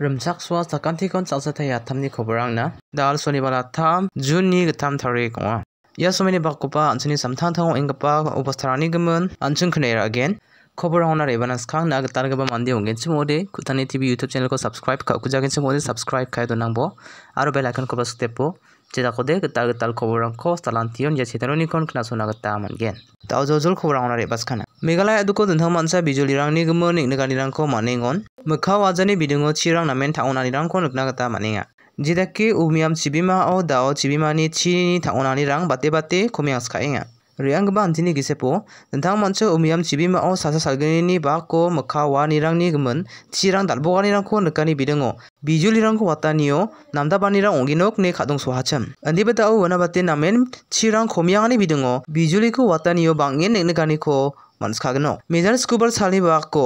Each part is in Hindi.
rimchak chal sathai swa sakanti kon t raw a झ ा क स्वास थकांती कौन चाल सता या थमनी खबरांग ना दाल सोनी वाला थाम ज ू a नि गताम थारे कोआ या सोमेनि a ा क ु प ा अ ं च न a समथां थ n ं इंगपा उपस्थारानि गमन अ ं च n खनेर r ग े न na र ां a n ा र े ब a ा स n ख ा a ग ना गतार गबा मानदे होंगे छमोदे खुथानि टीवी य ू ट ् n ू ब चैनल को सब्सक्राइब का कुजागिन छमोदे सब्सक्राइब खाय दोनांगबो आरो l े ल आ n k न ba s स ट े po ᱪᱮᱫᱟᱠᱚᱫᱮ ᱜᱮᱛᱟᱞ ᱜᱮᱛᱟᱞ ᱠᱷᱚᱵᱚᱨᱟᱝ ᱠᱚ ᱥᱛᱟᱞᱟᱱᱛᱤᱭᱚᱱ ᱡᱮ ᱪᱮᱛᱟᱱᱚᱱᱤ ᱠᱚᱱ ᱠᱷᱱᱟ ᱥᱚᱱᱟ ᱜᱟᱛᱟ ᱢᱟᱱᱜᱮᱱ ᱛᱟᱣ ᱡᱚᱡᱚᱞ ᱠᱷᱚᱵᱚᱨᱟᱝ ᱚᱱᱟᱨᱮ ᱵᱟᱥᱠᱷᱟᱱᱟ मेघालय दुखो धंधा मानसा बिजुली रंगनि गमो निगनानि रंगखौ मानेंगन मोखाव आजानि बिदुङाव थि रां नामेन थावनानि रंगखौ नुगनागता मानेङा जेदाखि उमियाम सिबिमा अ दाव सिबिमानि थिनि थावनानि रां बाते बाते खमियास खायङा Riang k e ban tini gisepo, tentang m a n c a umiam c i b i ma o sasa s a g a n i ni ba ko maka wa nirang ni gemen, c i r a n g dalboga nirang ko nekani bidengo, bijul i r a n g ko wata n i o namda ba nirang onginok ne kadong so hacham. Andi beta au wana batin a m e n c i r a n g komiang a ni bidengo, bijuli ko wata n i o bangin nekani ko मानसखागनो मेजर स्कूबर सालीबाको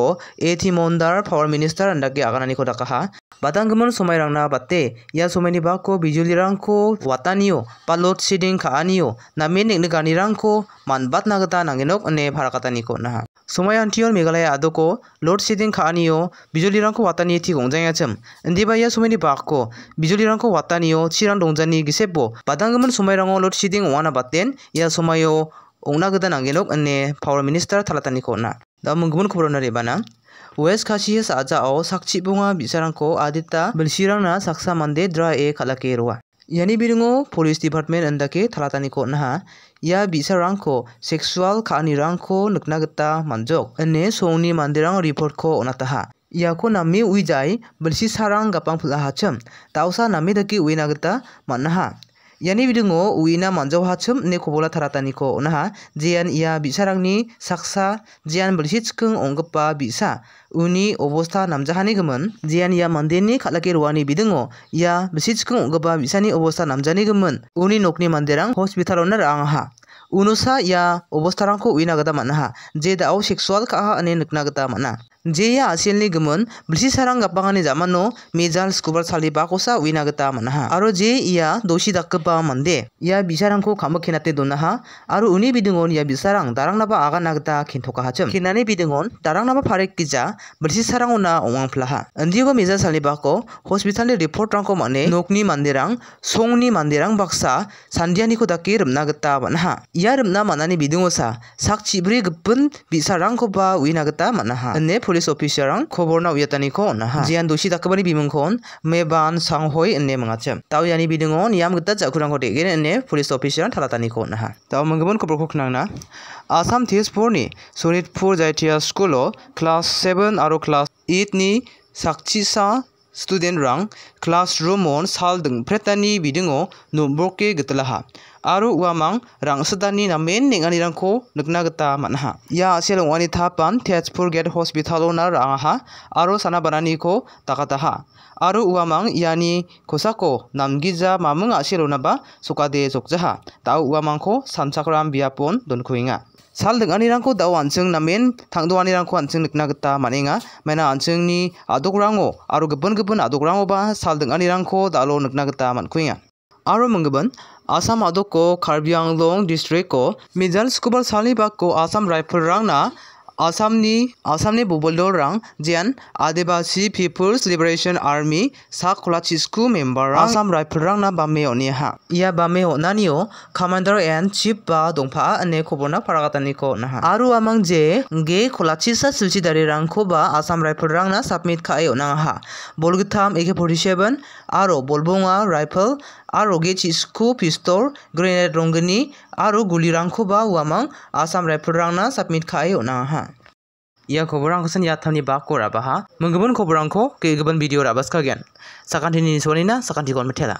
एथिमोंदार फॉर मिनिस्टर अंडगे आगनानी को दकाहा बतांगमन समय रंगना बत्ते या समय निबाको बिजुली रंग को वातानियो पालोट सीडिंग खानियो नमीन निगानी रंग को मान बत नगता नंगेनोक ने भारकता निको ना समय अंतियोर मेघालय आदो को लोट सीडिंग खानियो बिजुली रंग को वातानी थी गोंजाय अचम इंदिबा या समय निबाको बिजुली रंग को वातानियो चिरंग गोंजानी गिसेबो बतांगमन समय रंगो लोट सीडिंग वाना बत्तेन या समयो ओंना गदन अंगेनोक अने पावर मिनिस्टर थलातानी खोना दा मुंगमुन खबर नरे बाना वेस्ट खासी हे साजाओ साक्षी बुंगा बिचारांको आदिता बिलशिरांगना साक्सा मानदे द्रा ए खलाके रुवा यानी बिरुंगो पुलिस डिपार्टमेंट अंदाके थलातानी खोना या बिचारांगको सेक्सुअल खानिरांगको नुकना गता मानजोक अने सोंनी मानदेरांग रिपोर्ट खो ओनाताहा याको नामी उइजाय बिलशि सारांग गपांग फुलाहाचम तावसा नामी दकी उइनागता मानहा Yani bidungo uina manjau hachum ne kubola taratani ko onaha jian ia bisarang ni saksa jian bersihkan onggepa bisa uni obosta namjahani gemen jian ia mandeni kalake ruani bidungo ia bersihkan onggepa bisa ni obosta namjani gemen uni nokni manderang hospital owner ha, Unusa ya rangko wina gata manaha, jeda au seksual kaha ane nukna gata manaha. जेया आसिलनि गोमोन ब्रिटिशारां गाबाङानि जामानो मेजाल स्कुबार सालिबा कसा उइना गता मोनहा आरो जे इया दोषी दाखोबा मोनदे इया बिसारांखौ खामो खेनाते दोनाहा आरो उनि बिदिङन इया बिसारां दारांनाबा आगान नागता खिन्थका हाचोम खिनानै बिदिङन दारांनाबा फारेक गिजा ब्रिटिशारां उना अवांफ्लाहा ओन्दिगो मेजाल सालिबाखौ हस्पिटालनि रिपर्ट रांखौ माने नकनि मान्दिरां संनि मान्दिरां बाक्सा सान्दियानिखौ दाखि रोमना गता मोनहा इया रोमना मानानि बिदिङसा साक्षिब्रै गोबोन बिसारांखौबा उइना गता मोनहा police officer ang khobor na uyatani ko na ha jian dosi takbani bimung khon meban sanghoi ne mangachem taw yani bidingo niyam gita jakurang ko degen ne police officer ang thalatani ko na ha taw mangmon khobor ko khnangna Assam थेजपुरनि Sonitpur जातीय स्कुलाव क्लास सेभेन आरो क्लास ओइटनि साक्षिसा student rang classroom on s a l d e n g pretani bidingo numborke g e t e l a h a a r u uamang rang sedani namen ninganirangko n u k n a g e t a manha y a asel i ongani tapan t e s p u r g e t Hospital ona rangaha a r u sana bananiko takataha a r u uamang y a n i kosako n a m g i z a mamung asel i onaba s u k a d e jokjaha t a u uamangko s a n s a k r a m biapon d o n k u i n g a साल रंग को दौ नमें थोड़ी रंग को निकना गा मानेगा मैं आंसंग आदग रंगो और गुबन गुबन आदग रंगोबा साल दिखा रंग को दालो निकना गता मानकुआ और मंगबन आसाम आदग को कार्बियालों डिस्ट्रिक को मिजल स्कूबल सालीबाग को आसाम रायफल रंगना आसामनि आसामनि बबलदरां जेन आदिबासी पीपुल्स लिबारेशन आर्मी सा खोलाथिस्कु मेम्बार आसाम राइफलरांना बामेअनिहा इया बामेअनानियो कमांडर एन्ड चीफ बा दंफा अने खबरना फारागातानिखौ नाहा आरो आमां जे गे खोलाथिसा सिलसिदारिरांखौ बा आसाम राइफलरांना साबमिट खाएअनाङाहा बलगथाम एके फर्टि आरो बलबङा राइफल आरो गे चिस्कु पिस्टल ग्रेनेड रंगनि Aru rangko gulirangkoba uamang asam rangna submit kae on·aha ia koborang kosen yatamni bako rabaha menggibun koborangko ge video rabas kagen sakantini sonina sakantikon metela